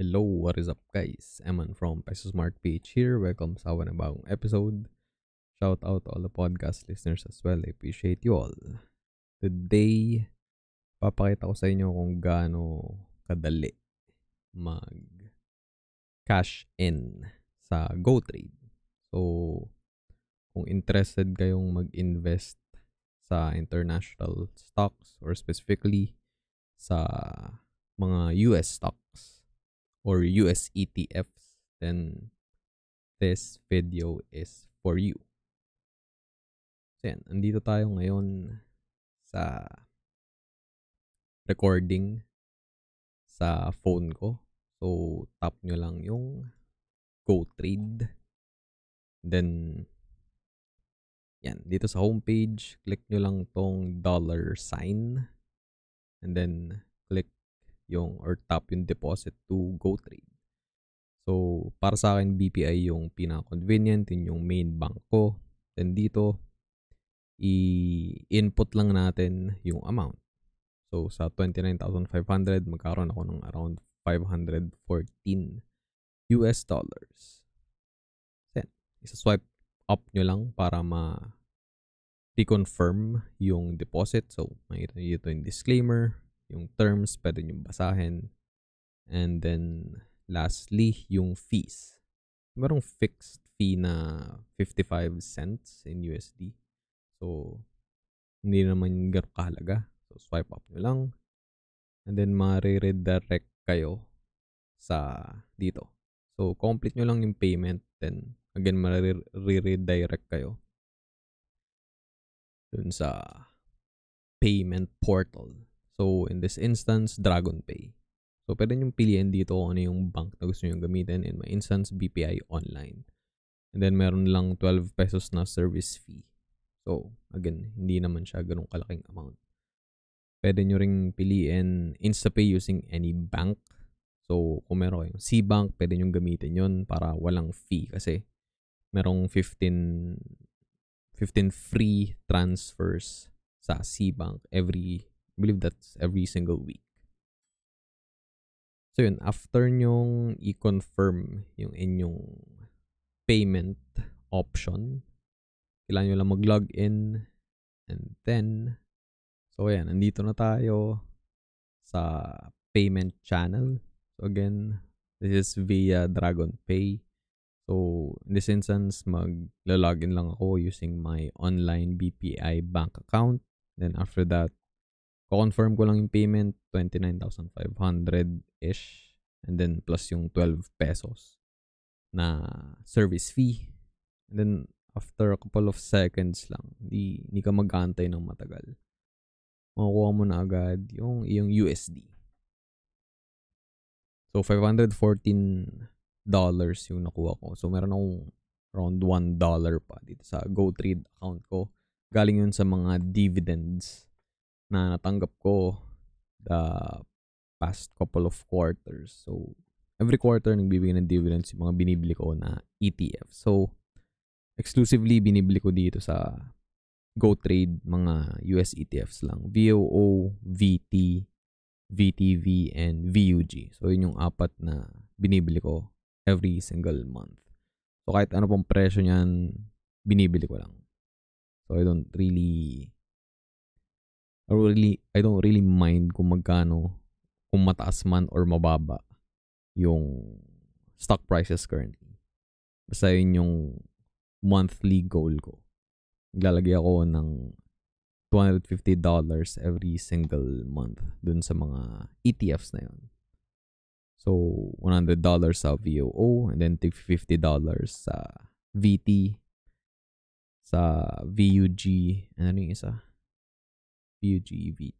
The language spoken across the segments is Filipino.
Hello, what is up guys? Eman from Peso Smart PH here. Welcome sa awan bagong episode. Shout out to all the podcast listeners as well. I appreciate you all. Today, papakita ko sa inyo kung gaano kadali mag cash in sa GoTrade. So, kung interested kayong mag-invest sa international stocks or specifically sa mga US stocks, or US ETFs, then this video is for you. So yan, andito tayo ngayon sa recording sa phone ko. So, tap nyo lang yung go trade. Then, yan, dito sa homepage, click nyo lang tong dollar sign. And then, yung or top yung deposit to go trade. So, para sa akin, BPI yung pinaka-convenient, yun yung main bank ko. Then dito, i-input lang natin yung amount. So, sa 29,500, magkaroon ako ng around 514 US dollars. Then, isa-swipe up nyo lang para ma reconfirm yung deposit. So, makikita nyo dito yung disclaimer yung terms, pwede nyo basahin. And then, lastly, yung fees. Merong fixed fee na 55 cents in USD. So, hindi naman ganun kahalaga. So, swipe up nyo lang. And then, mare-redirect kayo sa dito. So, complete nyo lang yung payment. Then, again, mare-redirect kayo dun sa payment portal. So, in this instance, DragonPay. So, pwede nyo piliin dito kung ano yung bank na gusto nyo gamitin. In my instance, BPI Online. And then, meron lang 12 pesos na service fee. So, again, hindi naman siya ganun kalaking amount. Pwede nyo ring piliin InstaPay using any bank. So, kung meron kayong C-Bank, pwede nyo gamitin yon para walang fee. Kasi, merong 15 15 free transfers sa C-Bank every believe that's every single week. So yun, after nyong i-confirm yung inyong payment option, kailangan nyo lang mag-log in and then, so ayan, nandito na tayo sa payment channel. So again, this is via Dragon Pay. So, in this instance, mag-login lang ako using my online BPI bank account. Then after that, confirm ko lang yung payment, 29,500-ish. And then, plus yung 12 pesos na service fee. And then, after a couple of seconds lang, hindi, di ka mag-aantay ng matagal. Makukuha mo na agad yung iyong USD. So, $514 yung nakuha ko. So, meron akong around $1 pa dito sa GoTrade account ko. Galing yun sa mga dividends na natanggap ko the past couple of quarters. So, every quarter bibigyan ng dividends yung mga binibili ko na ETF. So, exclusively binibili ko dito sa GoTrade mga US ETFs lang. VOO, VT, VTV, and VUG. So, yun yung apat na binibili ko every single month. So, kahit ano pong presyo niyan, binibili ko lang. So, I don't really really I don't really mind kung magkano kung mataas man or mababa yung stock prices currently. Basta yun yung monthly goal ko. Naglalagay ako ng $250 every single month dun sa mga ETFs na yun. So, $100 sa VOO and then take $50 sa VT, sa VUG, ano yung isa? VUG,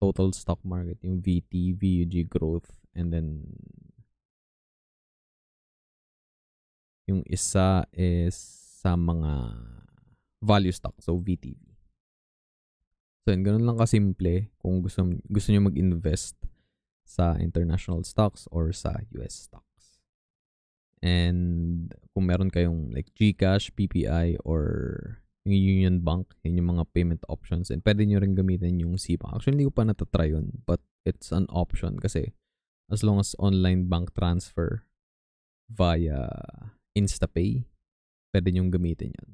Total stock market, yung VT, VUG growth, and then yung isa is sa mga value stock, so VTV. So, yun, ganun lang kasimple kung gusto, gusto nyo mag-invest sa international stocks or sa US stocks. And kung meron kayong like GCash, PPI, or yung Union Bank, yun yung mga payment options. And pwede nyo rin gamitin yung SEPA. Actually, hindi ko pa natatry yun, but it's an option kasi as long as online bank transfer via InstaPay, pwede nyo gamitin yan.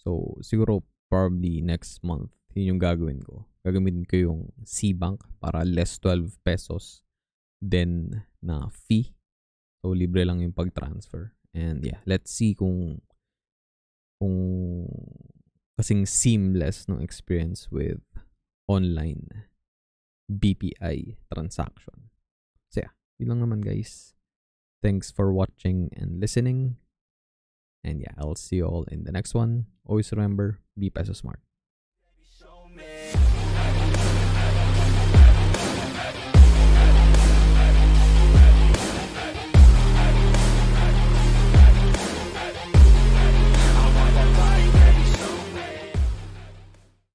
So, siguro probably next month, yun yung gagawin ko. Gagamitin ko yung C-Bank para less 12 pesos then na fee. So, libre lang yung pag-transfer. And yeah, let's see kung kung kasing seamless ng experience with online BPI transaction. So yeah, yun lang naman guys. Thanks for watching and listening. And yeah, I'll see you all in the next one. Always remember, be peso smart.